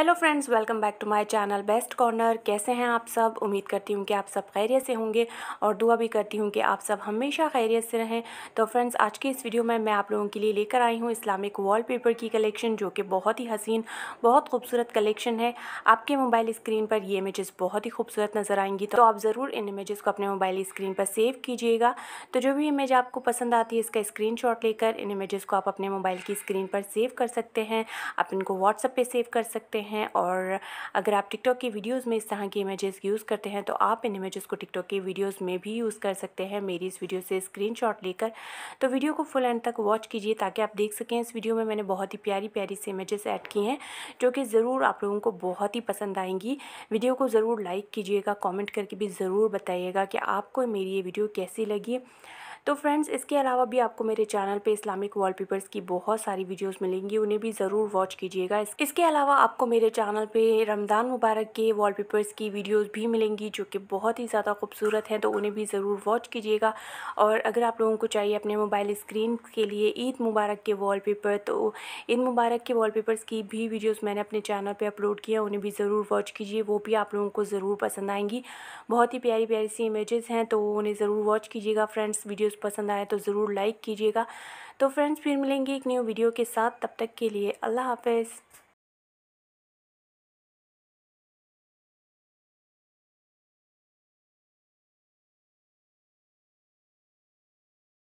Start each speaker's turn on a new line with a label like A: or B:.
A: hello friends welcome back to my channel best corner कैसे हैं आप सब उम्मीद करती हूँ कि आप सब खैरियत से होंगे और दुआ भी करती हूँ कि आप सब हमेशा खैरियत से रहें तो फ्रेंड्स आज की इस वीडियो में मैं आप लोगों के लिए लेकर आई हूँ इस्लामिक वॉलपेपर की कलेक्शन जो कि बहुत ही हसीन बहुत खूबसूरत कलेक्शन है आपके मोबाइल स्क्रीन पर ये इमेज़ बहुत ही खूबसूरत नज़र आएंगी तो आप ज़रूर इन इमेज़ को अपने मोबाइल स्क्रीन पर सेव कीजिएगा तो जो भी इमेज आपको पसंद आती है इसका स्क्रीन लेकर इन इमेज़ को आप अपने मोबाइल की स्क्रीन पर सेव कर सकते हैं आप इनको व्हाट्सअप पर सेव कर सकते हैं हैं और अगर आप टिकटॉक की वीडियोस में इस तरह की इमेजेस यूज़ करते हैं तो आप इन इमेजेस को टिकटॉक की वीडियोस में भी यूज़ कर सकते हैं मेरी इस वीडियो से स्क्रीनशॉट लेकर तो वीडियो को फुल एंड तक वॉच कीजिए ताकि आप देख सकें इस वीडियो में मैंने बहुत ही प्यारी प्यारी सी इमेजेस ऐड की हैं जो कि ज़रूर आप लोगों को बहुत ही पसंद आएंगी वीडियो को ज़रूर लाइक कीजिएगा कॉमेंट करके भी ज़रूर बताइएगा कि आपको मेरी ये वीडियो कैसी लगी तो फ्रेंड्स इसके अलावा भी आपको मेरे चैनल पे इस्लामिक वॉलपेपर्स की बहुत सारी वीडियोस मिलेंगी उन्हें भी ज़रूर वॉच कीजिएगा इसके अलावा आपको मेरे चैनल पे रमज़ान मुबारक के वॉलपेपर्स की वीडियोस भी मिलेंगी जो कि बहुत ही ज़्यादा खूबसूरत हैं तो उन्हें भी ज़रूर वॉच कीजिएगा और अगर आप लोगों को चाहिए अपने मोबाइल स्क्रीन के लिए ईद मुबारक के वॉलपेपर तो ईद मुबारक के वॉलपेपर्स की भी वीडियोज़ मैंने अपने चैनल पर अपलोड किए हैं उन्हें भी ज़रूर वॉच कीजिए वो भी आप लोगों को ज़रूर पसंद आएंगी बहुत ही प्यारी प्यारी सी इमेजेस हैं तो उन्हें ज़रूर वॉच कीजिएगा फ्रेंड्स वीडियो वीडियोस पसंद आए तो ज़रूर लाइक कीजिएगा तो फ्रेंड्स फिर मिलेंगे एक न्यू वीडियो के साथ तब तक के लिए अल्लाह हाफ